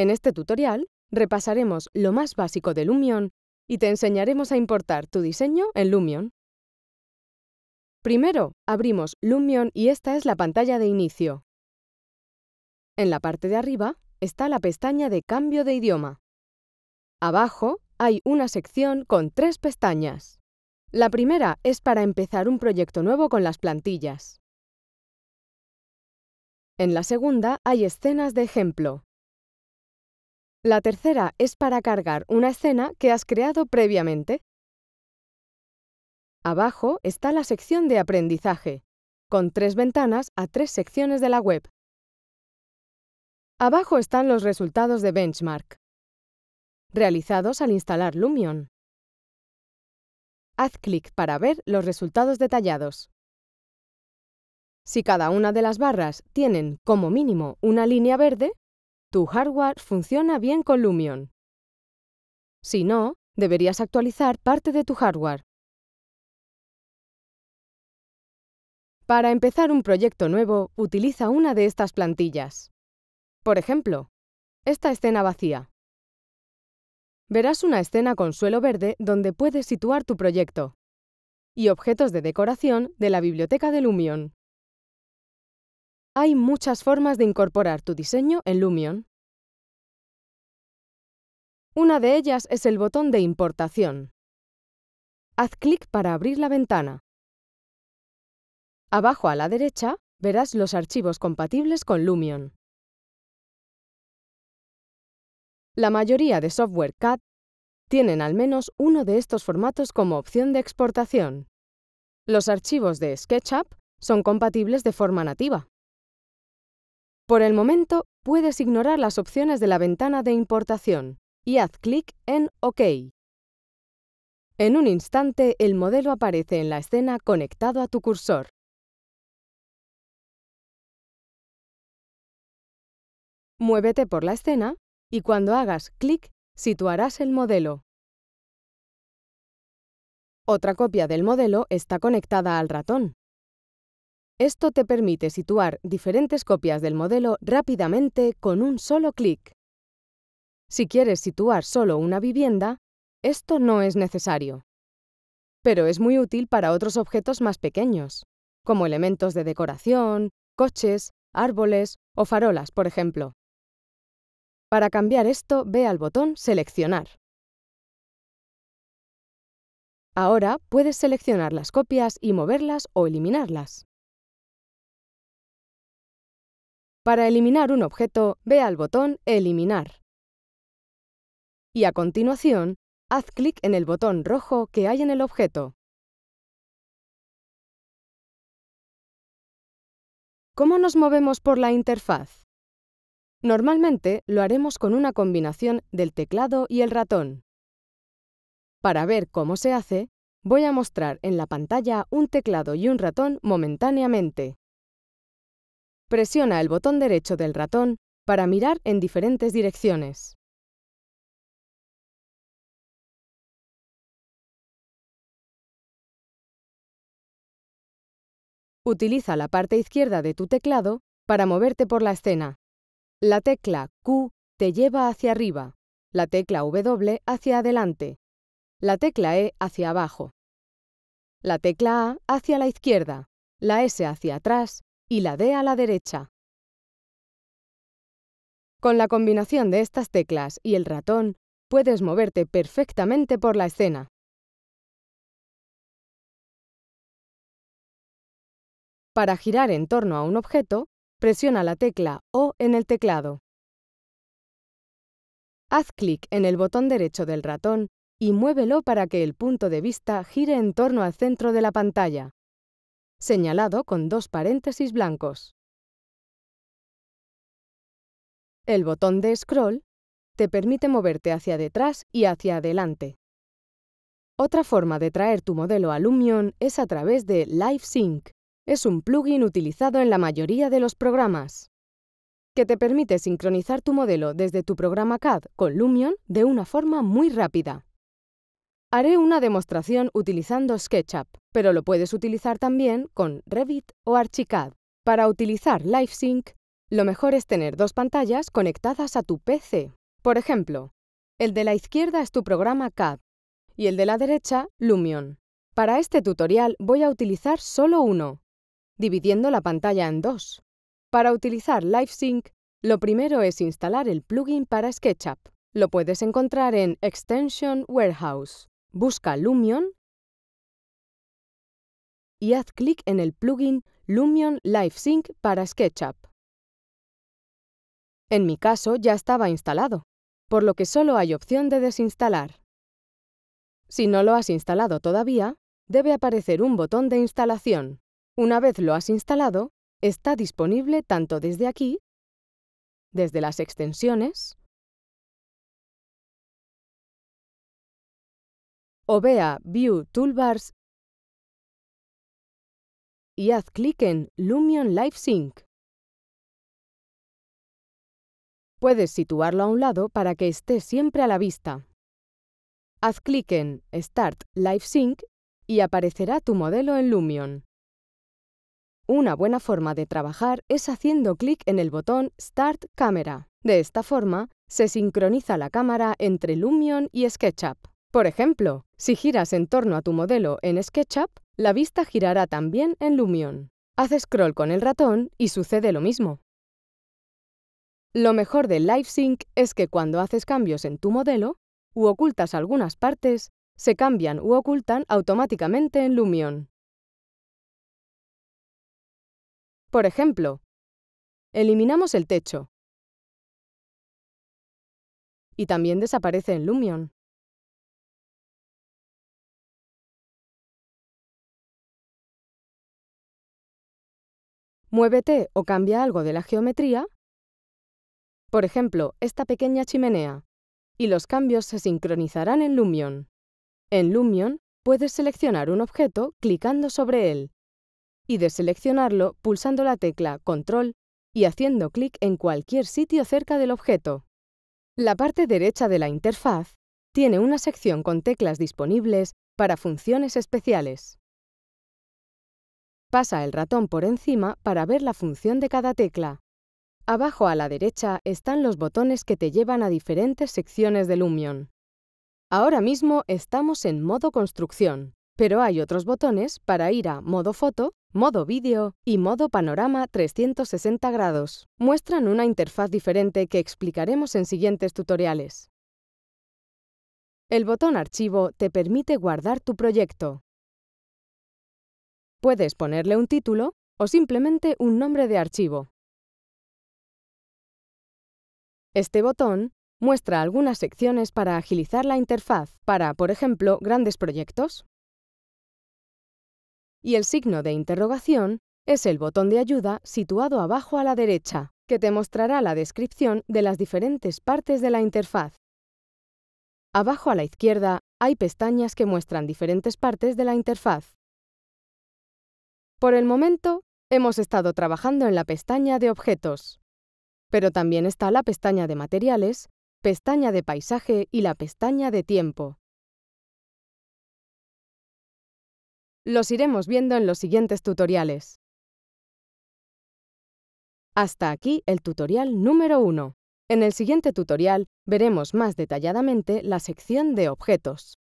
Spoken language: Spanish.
En este tutorial repasaremos lo más básico de Lumion y te enseñaremos a importar tu diseño en Lumion. Primero, abrimos Lumion y esta es la pantalla de inicio. En la parte de arriba está la pestaña de Cambio de idioma. Abajo hay una sección con tres pestañas. La primera es para empezar un proyecto nuevo con las plantillas. En la segunda hay escenas de ejemplo. La tercera es para cargar una escena que has creado previamente. Abajo está la sección de aprendizaje, con tres ventanas a tres secciones de la web. Abajo están los resultados de benchmark, realizados al instalar Lumion. Haz clic para ver los resultados detallados. Si cada una de las barras tienen, como mínimo, una línea verde, tu hardware funciona bien con Lumion. Si no, deberías actualizar parte de tu hardware. Para empezar un proyecto nuevo, utiliza una de estas plantillas. Por ejemplo, esta escena vacía. Verás una escena con suelo verde donde puedes situar tu proyecto y objetos de decoración de la biblioteca de Lumion. Hay muchas formas de incorporar tu diseño en Lumion. Una de ellas es el botón de importación. Haz clic para abrir la ventana. Abajo a la derecha verás los archivos compatibles con Lumion. La mayoría de software CAD tienen al menos uno de estos formatos como opción de exportación. Los archivos de SketchUp son compatibles de forma nativa. Por el momento, puedes ignorar las opciones de la ventana de importación y haz clic en OK. En un instante, el modelo aparece en la escena conectado a tu cursor. Muévete por la escena y cuando hagas clic, situarás el modelo. Otra copia del modelo está conectada al ratón. Esto te permite situar diferentes copias del modelo rápidamente con un solo clic. Si quieres situar solo una vivienda, esto no es necesario. Pero es muy útil para otros objetos más pequeños, como elementos de decoración, coches, árboles o farolas, por ejemplo. Para cambiar esto, ve al botón Seleccionar. Ahora puedes seleccionar las copias y moverlas o eliminarlas. Para eliminar un objeto, ve al botón Eliminar. Y a continuación, haz clic en el botón rojo que hay en el objeto. ¿Cómo nos movemos por la interfaz? Normalmente lo haremos con una combinación del teclado y el ratón. Para ver cómo se hace, voy a mostrar en la pantalla un teclado y un ratón momentáneamente. Presiona el botón derecho del ratón para mirar en diferentes direcciones. Utiliza la parte izquierda de tu teclado para moverte por la escena. La tecla Q te lleva hacia arriba, la tecla W hacia adelante, la tecla E hacia abajo, la tecla A hacia la izquierda, la S hacia atrás y la D a la derecha. Con la combinación de estas teclas y el ratón, puedes moverte perfectamente por la escena. Para girar en torno a un objeto, presiona la tecla O en el teclado. Haz clic en el botón derecho del ratón y muévelo para que el punto de vista gire en torno al centro de la pantalla señalado con dos paréntesis blancos. El botón de scroll te permite moverte hacia detrás y hacia adelante. Otra forma de traer tu modelo a Lumion es a través de LiveSync. Es un plugin utilizado en la mayoría de los programas, que te permite sincronizar tu modelo desde tu programa CAD con Lumion de una forma muy rápida. Haré una demostración utilizando SketchUp, pero lo puedes utilizar también con Revit o Archicad. Para utilizar LiveSync, lo mejor es tener dos pantallas conectadas a tu PC. Por ejemplo, el de la izquierda es tu programa CAD y el de la derecha Lumion. Para este tutorial voy a utilizar solo uno, dividiendo la pantalla en dos. Para utilizar LiveSync, lo primero es instalar el plugin para SketchUp. Lo puedes encontrar en Extension Warehouse. Busca Lumion y haz clic en el plugin Lumion Live Sync para SketchUp. En mi caso ya estaba instalado, por lo que solo hay opción de desinstalar. Si no lo has instalado todavía, debe aparecer un botón de instalación. Una vez lo has instalado, está disponible tanto desde aquí, desde las extensiones, o vea View Toolbars y haz clic en Lumion Live Sync. Puedes situarlo a un lado para que esté siempre a la vista. Haz clic en Start Live Sync y aparecerá tu modelo en Lumion. Una buena forma de trabajar es haciendo clic en el botón Start Camera. De esta forma, se sincroniza la cámara entre Lumion y SketchUp. Por ejemplo, si giras en torno a tu modelo en SketchUp, la vista girará también en Lumion. Haces scroll con el ratón y sucede lo mismo. Lo mejor de LiveSync es que cuando haces cambios en tu modelo, u ocultas algunas partes, se cambian u ocultan automáticamente en Lumion. Por ejemplo, eliminamos el techo y también desaparece en Lumion. Muévete o cambia algo de la geometría, por ejemplo, esta pequeña chimenea, y los cambios se sincronizarán en Lumion. En Lumion puedes seleccionar un objeto clicando sobre él y deseleccionarlo pulsando la tecla Control y haciendo clic en cualquier sitio cerca del objeto. La parte derecha de la interfaz tiene una sección con teclas disponibles para funciones especiales. Pasa el ratón por encima para ver la función de cada tecla. Abajo a la derecha están los botones que te llevan a diferentes secciones del Lumion. Ahora mismo estamos en modo construcción, pero hay otros botones para ir a modo foto, modo vídeo y modo panorama 360 grados. Muestran una interfaz diferente que explicaremos en siguientes tutoriales. El botón archivo te permite guardar tu proyecto. Puedes ponerle un título o simplemente un nombre de archivo. Este botón muestra algunas secciones para agilizar la interfaz para, por ejemplo, grandes proyectos. Y el signo de interrogación es el botón de ayuda situado abajo a la derecha, que te mostrará la descripción de las diferentes partes de la interfaz. Abajo a la izquierda hay pestañas que muestran diferentes partes de la interfaz. Por el momento, hemos estado trabajando en la pestaña de objetos. Pero también está la pestaña de materiales, pestaña de paisaje y la pestaña de tiempo. Los iremos viendo en los siguientes tutoriales. Hasta aquí el tutorial número 1. En el siguiente tutorial veremos más detalladamente la sección de objetos.